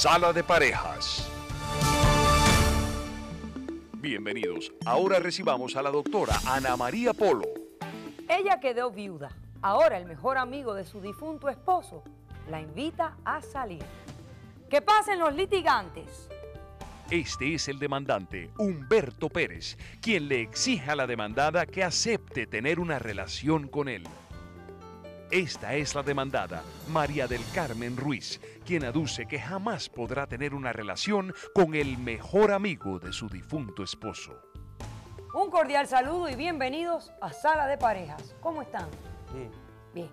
Sala de Parejas. Bienvenidos. Ahora recibamos a la doctora Ana María Polo. Ella quedó viuda. Ahora el mejor amigo de su difunto esposo la invita a salir. Que pasen los litigantes. Este es el demandante, Humberto Pérez, quien le exige a la demandada que acepte tener una relación con él. Esta es la demandada, María del Carmen Ruiz, quien aduce que jamás podrá tener una relación con el mejor amigo de su difunto esposo. Un cordial saludo y bienvenidos a Sala de Parejas. ¿Cómo están? Bien. Bien.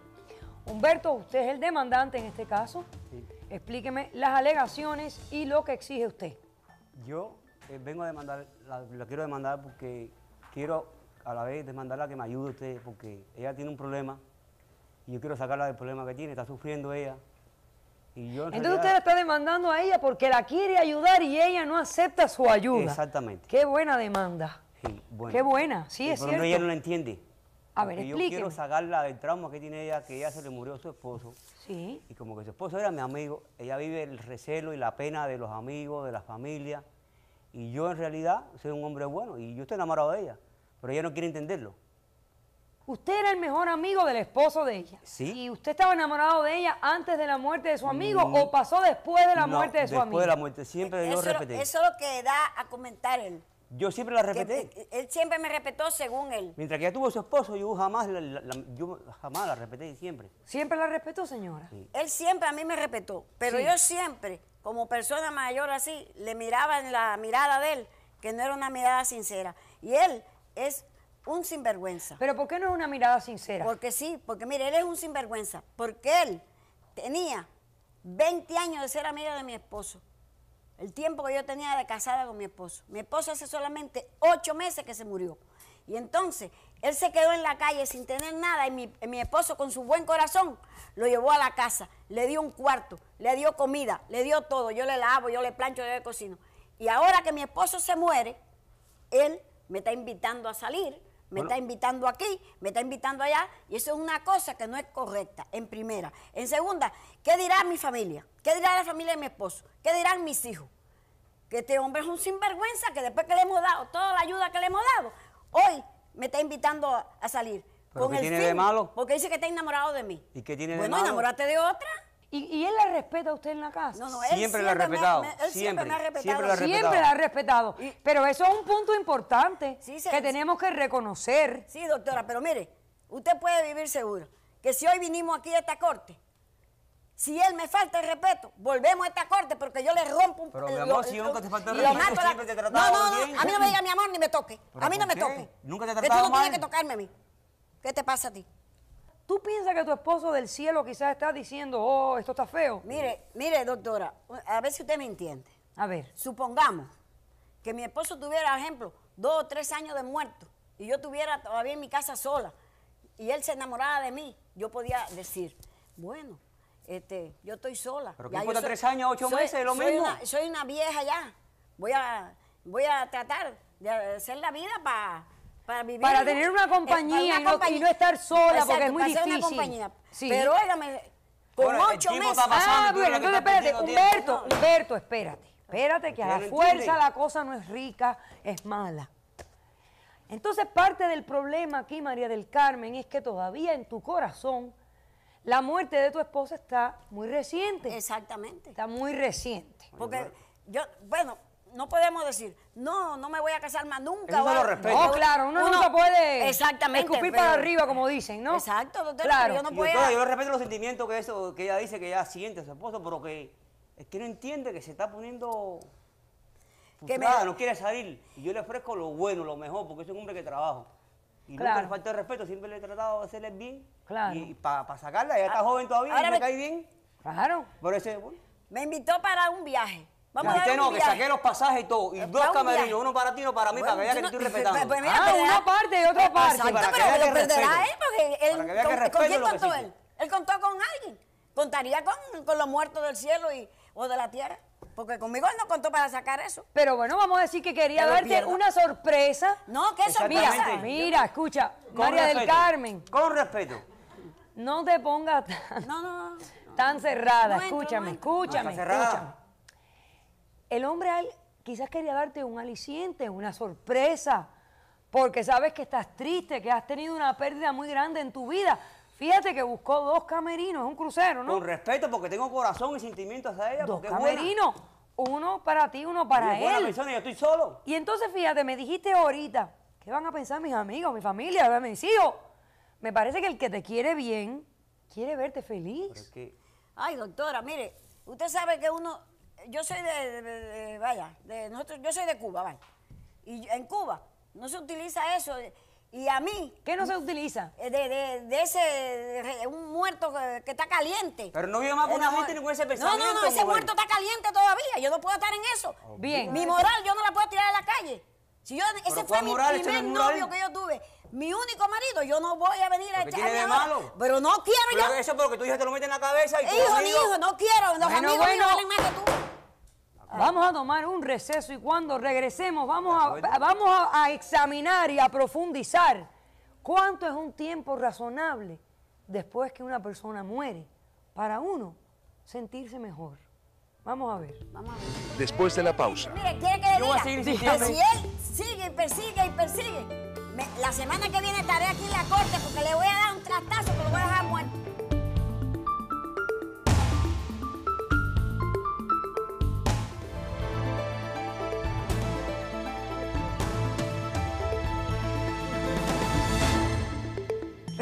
Humberto, usted es el demandante en este caso. Sí. Explíqueme las alegaciones y lo que exige usted. Yo eh, vengo a demandar, la, la, quiero demandar porque quiero a la vez demandarla que me ayude usted porque ella tiene un problema y yo quiero sacarla del problema que tiene, está sufriendo ella entonces usted la está demandando a ella porque la quiere ayudar y ella no acepta su ayuda. Exactamente. Qué buena demanda. Qué buena, sí, es cierto. Pero ella no la entiende. A ver, explíqueme. Yo quiero sacarla del trauma que tiene ella, que ella se le murió a su esposo. Sí. Y como que su esposo era mi amigo, ella vive el recelo y la pena de los amigos, de la familia. Y yo en realidad soy un hombre bueno y yo estoy enamorado de ella, pero ella no quiere entenderlo. Usted era el mejor amigo del esposo de ella. Sí. ¿Y usted estaba enamorado de ella antes de la muerte de su amigo mm. o pasó después de la muerte de su amigo? Después de la muerte, siempre repetí. Eso es lo que da a comentar él. Yo siempre la repetí. él siempre me respetó según él. Mientras que ella tuvo su esposo, yo jamás la, jamás la repetí, siempre. ¿Siempre la respetó, señora? Él siempre a mí me respetó, pero yo siempre, como persona mayor así, le miraba en la mirada de él que no era una mirada sincera. Y él es un sinvergüenza. Pero ¿por qué no es una mirada sincera? Porque sí, porque mire, él es un sinvergüenza. Porque él tenía 20 años de ser amiga de mi esposo. El tiempo que yo tenía de casada con mi esposo. Mi esposo hace solamente 8 meses que se murió. Y entonces él se quedó en la calle sin tener nada y mi, mi, esposo con su buen corazón lo llevó a la casa, le dio un cuarto, le dio comida, le dio todo. Yo le lavo, yo le plancho, yo le cocino. Y ahora que mi esposo se muere, él me está invitando a salir, me está invitando aquí, me está invitando allá, y eso es una cosa que no es correcta, en primera. En segunda, ¿qué dirá mi familia? ¿Qué dirá la familia de mi esposo? ¿Qué dirán mis hijos? Que este hombre es un sinvergüenza, que después que le hemos dado toda la ayuda que le hemos dado, hoy me está invitando a, salir. con qué tiene de malo? Porque dice que está enamorado de mí. ¿Y qué tiene de malo? Bueno, enamorate de otra. ¿Y, él la respeta a usted en la casa? No, no, él siempre, la ha respetado. siempre, ha respetado. la ha respetado. Siempre la ha respetado. pero eso es un punto importante que tenemos que reconocer. Sí, doctora, pero mire, usted puede vivir seguro que si hoy vinimos aquí a esta corte, si él me falta el respeto, volvemos a esta corte porque yo le rompo un Pero mi amor, si nunca te falta el respeto, No, no, no, a mí no me diga mi amor ni me toque. a mí no me toque. Nunca te he tratado Que tú no tienes que tocarme a mí. ¿Qué te pasa a ti? ¿Tú piensas que tu esposo del cielo quizás está diciendo, oh, esto está feo? Mire, mire, doctora, a ver si usted me entiende. A ver. Supongamos que mi esposo tuviera, por ejemplo, dos o tres años de muerto y yo tuviera todavía en mi casa sola y él se enamoraba de mí, yo podía decir, bueno, este, yo estoy sola. ¿Pero qué importa tres años, ocho meses, meses, lo mismo? Una, soy una vieja ya. Voy a, voy a tratar de hacer la vida para para tener una compañía, Y, no, estar sola, porque es muy difícil. Pero ocho meses. ah, bueno, espérate, Humberto, Humberto, espérate. Espérate, que a la fuerza la cosa no es rica, es mala. Entonces, parte del problema aquí, María del Carmen, es que todavía en tu corazón la muerte de tu esposa está muy reciente. Exactamente. Está muy reciente. Porque yo, bueno, no podemos decir, no, no me voy a casar más nunca. Eso lo respeto. No, claro, uno, nunca puede exactamente, escupir para arriba, como dicen, ¿no? Exacto, doctor, claro. yo no puedo. Yo, yo respeto los sentimientos que, eso, que ella dice que ella siente a su esposo, pero que es que no entiende que se está poniendo Que no quiere salir. Y yo le ofrezco lo bueno, lo mejor, porque es un hombre que trabaja. Y nunca le falta el respeto, siempre le he tratado de hacerle bien. Claro. Y, para sacarla, ella está ah, joven todavía, y me, cae bien. Claro. Por eso, bueno. Me invitó para un viaje. Vamos a no, que saqué los pasajes y todo. Y dos camerinos, uno para ti, y uno para mí, para que vea que no, estoy respetando. ah, una parte y otra parte. Exacto, pero lo perderá él, porque él, ¿con, quién contó él? Él contó con alguien. Contaría con, con los muertos del cielo y, o de la tierra. Porque conmigo él no contó para sacar eso. Pero bueno, vamos a decir que quería darte una sorpresa. No, ¿qué sorpresa? Mira, mira escucha, María del Carmen. Con respeto. No te pongas tan, no, no, tan cerrada, escúchame, escúchame el hombre quizás quería darte un aliciente, una sorpresa, porque sabes que estás triste, que has tenido una pérdida muy grande en tu vida. Fíjate que buscó dos camerinos, un crucero, ¿no? Con respeto, porque tengo corazón y sentimientos a ella. Dos camerinos, uno para ti, uno para él. Persona, yo estoy solo. Y entonces, fíjate, me dijiste ahorita, ¿qué van a pensar mis amigos, mi familia, mis hijos? Me parece que el que te quiere bien, quiere verte feliz. Ay, doctora, mire, usted sabe que uno yo soy de, vaya, de nosotros, yo soy de Cuba, vaya. Y en Cuba no se utiliza eso. Y a mí... ¿Qué no se utiliza? Eh, de, de, ese, un muerto que, está caliente. Pero no vive más con una gente ni con ese pensamiento. No, no, no, ese muerto está caliente todavía. Yo no puedo estar en eso. Bien. Mi moral yo no la puedo tirar a la calle. Si yo, ese fue mi primer novio que yo tuve. Mi único marido, yo no voy a venir a echarle. Pero no quiero pero yo. Eso porque tú dices te lo meten en la cabeza y eh, Hijo, ni hijo, no quiero. Los amigos bueno. míos valen más que tú. Ah. Vamos a tomar un receso y cuando regresemos vamos a, vamos a, examinar y a profundizar cuánto es un tiempo razonable después que una persona muere para uno sentirse mejor. Vamos a ver. Vamos Después de la pausa. Mire, quiere que le diga que si él sigue y persigue y persigue, la semana que viene estaré aquí en la corte porque le voy a dar un trastazo que lo voy a dejar muerto.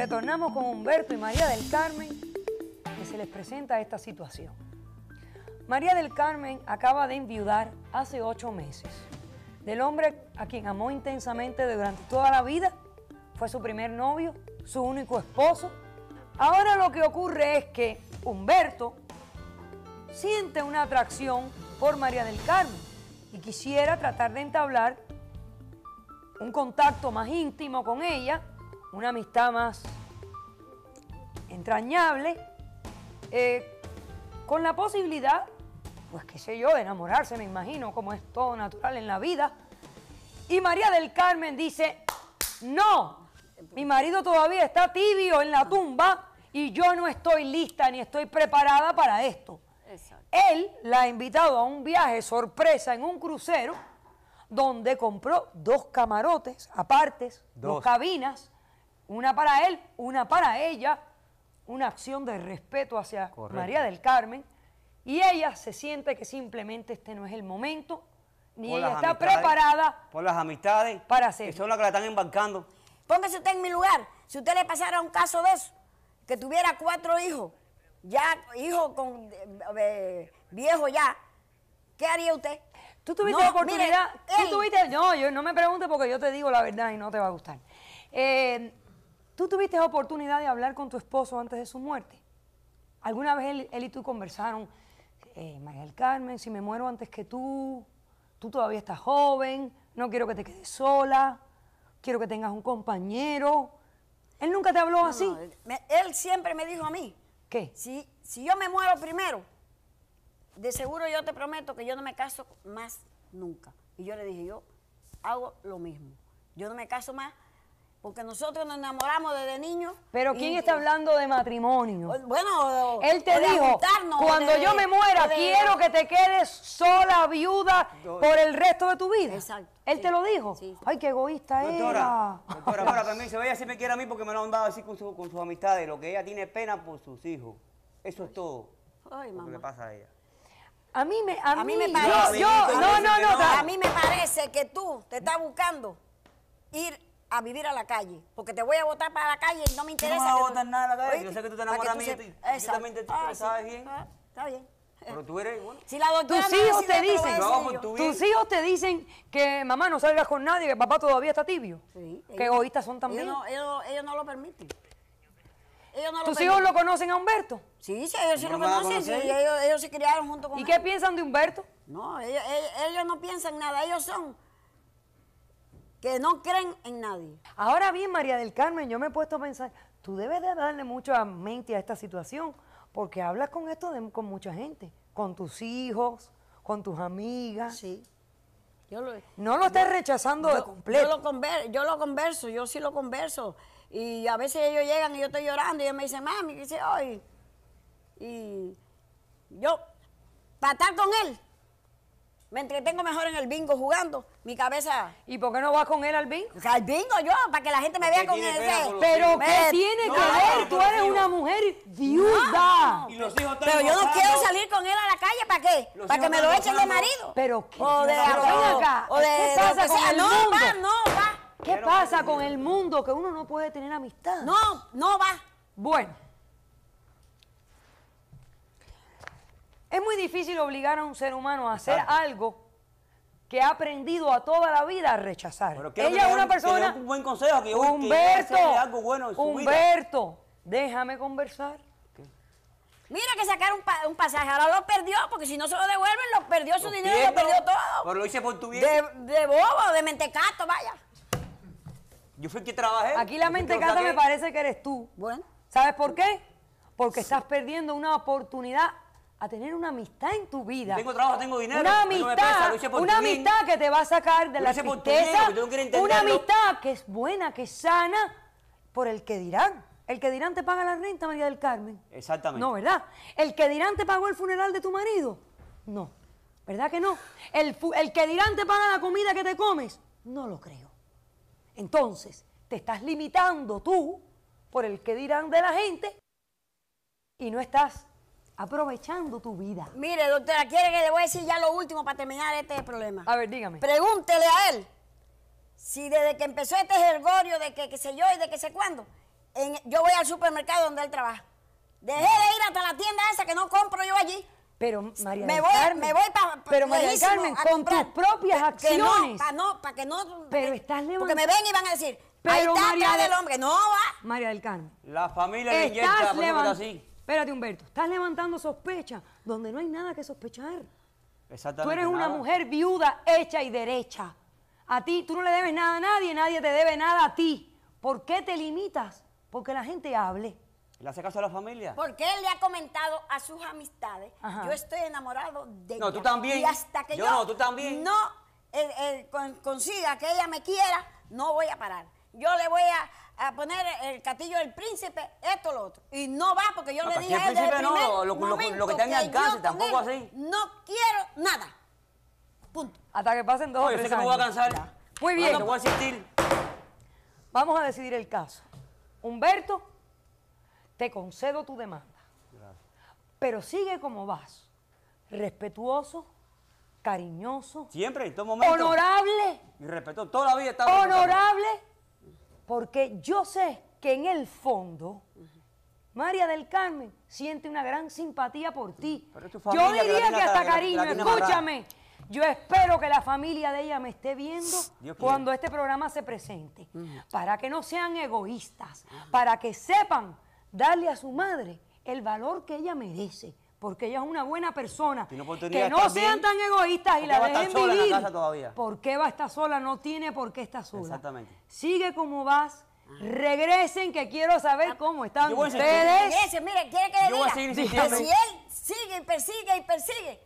Retornamos con Humberto y María del Carmen, que se les presenta esta situación. María del Carmen acaba de enviudar hace ocho meses. Del hombre a quien amó intensamente durante toda la vida, fue su primer novio, su único esposo. Ahora lo que ocurre es que Humberto siente una atracción por María del Carmen y quisiera tratar de entablar un contacto más íntimo con ella una amistad más entrañable, eh, con la posibilidad, pues qué sé yo, de enamorarse, me imagino, como es todo natural en la vida. Y María del Carmen dice, no, mi marido todavía está tibio en la tumba y yo no estoy lista ni estoy preparada para esto. Él la ha invitado a un viaje sorpresa en un crucero donde compró dos camarotes apartes, dos cabinas, una para él, una para ella, una acción de respeto hacia María del Carmen, y ella se siente que simplemente este no es el momento, ni ella está preparada. Por las amistades. Para hacer. Que son las que la están embarcando. Póngase usted en mi lugar. Si usted le pasara un caso de eso, que tuviera cuatro hijos, ya hijos con eh, eh, viejo ya, ¿qué haría usted? Tú tuviste la oportunidad. ¿tú tuviste? No, yo no me pregunte porque yo te digo la verdad y no te va a gustar. Eh, ¿Tú tuviste oportunidad de hablar con tu esposo antes de su muerte? ¿Alguna vez él, y tú conversaron, eh, María del Carmen, si me muero antes que tú, tú todavía estás joven, no quiero que te quedes sola, quiero que tengas un compañero? ¿Él nunca te habló así? él, siempre me dijo a mí. ¿Qué? si yo me muero primero, de seguro yo te prometo que yo no me caso más nunca. Y yo le dije, yo hago lo mismo. Yo no me caso más porque nosotros nos enamoramos desde niños. Pero ¿quién está hablando de matrimonio? Bueno, él te dijo, cuando yo me muera, quiero que te quedes sola, viuda, por el resto de tu vida. Exacto. Él te lo dijo. Ay, qué egoísta doctora, era. Doctora, ahora también se vaya me quiere a mí porque me lo han dado así con, sus amistades, lo que ella tiene pena por sus hijos. Eso es todo. Ay, mamá. ¿Qué le pasa a ella. A mí me, a, mí, me parece. A mí me parece que tú te estás buscando ir a vivir a la calle, porque te voy a votar para la calle y no me interesa. Yo no voy a votar nada a la calle, yo sé que tú te enamoras de mí, tú también te, ah, sabes bien. Ah, está bien. Pero tú eres, bueno. la doctora tus hijos te dicen, pues tus hijos te dicen que mamá no salgas con nadie, que papá todavía está tibio. Sí, que egoístas son también. Ellos no, ellos, ellos no lo permiten. ¿Tus hijos lo conocen a Humberto? Sí, sí, ellos sí lo conocen. Sí, ellos, se criaron junto con ¿Y qué piensan de Humberto? No, ellos, no piensan nada, ellos son que no creen en nadie. Ahora bien, María del Carmen, yo me he puesto a pensar, tú debes de darle mucho a mente a esta situación, porque hablas con esto con mucha gente, con tus hijos, con tus amigas. Sí. no lo estás rechazando de completo. Yo lo, yo lo converso, yo sí lo converso. Y a veces ellos llegan y yo estoy llorando y ellos me dicen, mami, ¿qué hice hoy? Y yo, para estar con él, me entretengo mejor en el bingo jugando. Mi cabeza. ¿Y por qué no vas con él al bingo? al bingo yo, para que la gente me vea con él. Pero ¿qué tiene que ver? Tú eres una mujer viuda. Pero yo no quiero salir con él a la calle, ¿para qué? para que me lo echen de marido. Pero ¿qué? ¿Qué pasa con el no, Va, no, va. ¿Qué pasa con el mundo que uno no puede tener amistad? No, no va. Bueno. Es muy difícil obligar a un ser humano a hacer algo que ha aprendido a toda la vida a rechazar. Ella es una persona... un buen consejo que Humberto, Humberto, déjame conversar. Mira que sacaron un, pasaje, ahora lo perdió, porque si no se lo devuelven, lo perdió su dinero, lo perdió todo. Pero lo hice por tu bien. De, bobo, de mentecato, vaya. Yo fui el que trabajé. Aquí la mentecata me parece que eres tú. Bueno. ¿Sabes por qué? Porque estás perdiendo una oportunidad a tener una amistad en tu vida. Tengo trabajo, tengo dinero. Una amistad, una amistad que te va a sacar de la tristeza. una amistad que es buena, que es sana, por el que dirán. El que dirán te paga la renta, María del Carmen. Exactamente. No, ¿verdad? El que dirán te pagó el funeral de tu marido. No. ¿Verdad que no? El, el que dirán te paga la comida que te comes. No lo creo. Entonces, te estás limitando tú por el que dirán de la gente y no estás aprovechando tu vida. Mire, doctora, quiere que le voy a decir ya lo último para terminar este problema. A ver, dígame. Pregúntele a él si desde que empezó este jergorio de que qué sé yo y de que sé cuándo, yo voy al supermercado donde él trabaja. Dejé de ir hasta la tienda esa que no compro yo allí. Pero María me voy, Carmen, me voy para Pero María Carmen, con tus propias acciones. para no, para que no. pero eh, estás levantando. Porque me ven y van a decir, pero María del hombre. No va. María del Carmen. La familia le así. Espérate, Humberto, estás levantando sospecha donde no hay nada que sospechar. Exactamente. Tú eres una mujer viuda hecha y derecha. A ti, tú no le debes nada a nadie, nadie te debe nada a ti. ¿Por qué te limitas? Porque la gente hable. ¿Le hace caso a la familia? Porque él le ha comentado a sus amistades, yo estoy enamorado de No, tú también. Y hasta que yo, no, también. no eh, eh, consiga que ella me quiera, no voy a parar. Yo le voy a, a poner el castillo del príncipe, esto lo otro. Y no VAS porque yo ah, le dije a no, lo, que que alcance, tampoco así. No quiero nada. Punto. Hasta que pasen dos Muy bien. voy a asistir. Vamos a decidir el caso. Humberto, te concedo tu demanda. Pero sigue como vas. Respetuoso, cariñoso. Siempre, en todo momento. Honorable. Y respeto, toda la vida está Honorable porque yo sé que en el fondo María del Carmen siente una gran simpatía por ti. Yo diría que hasta cariño, escúchame. Yo espero que la familia de ella me esté viendo cuando este programa se presente, para que no sean egoístas, para que sepan darle a su madre el valor que ella merece porque ella es una buena persona. que no sean tan egoístas y la dejen vivir. ¿Por qué va a estar sola? No tiene por qué estar sola. Exactamente. Sigue como vas. Ah. Regresen que quiero saber ah, cómo están ustedes. Regresen, mire, quiere que le diga si él sigue y persigue y persigue,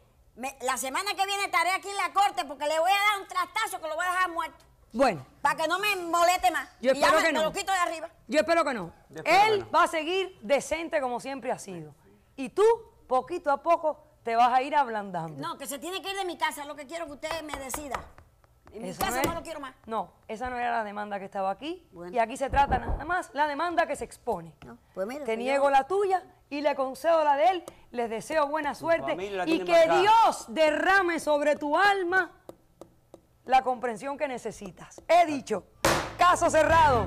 la semana que viene estaré aquí en la corte porque le voy a dar un trastazo que lo voy a dejar muerto. Bueno. Para que no me moleste más. Yo espero ya que no. lo quito de arriba. Yo espero que no. él va a seguir decente como siempre ha sido. Y tú poquito a poco te vas a ir ablandando. No, que se tiene que ir de mi casa, lo que quiero que usted me decida. En mi casa no, lo quiero más. No, esa no era la demanda que estaba aquí. Y aquí se trata nada más la demanda que se expone. Pues te pues niego la tuya y le concedo la de él. Les deseo buena suerte y que Dios derrame sobre tu alma la comprensión que necesitas. He dicho, caso cerrado.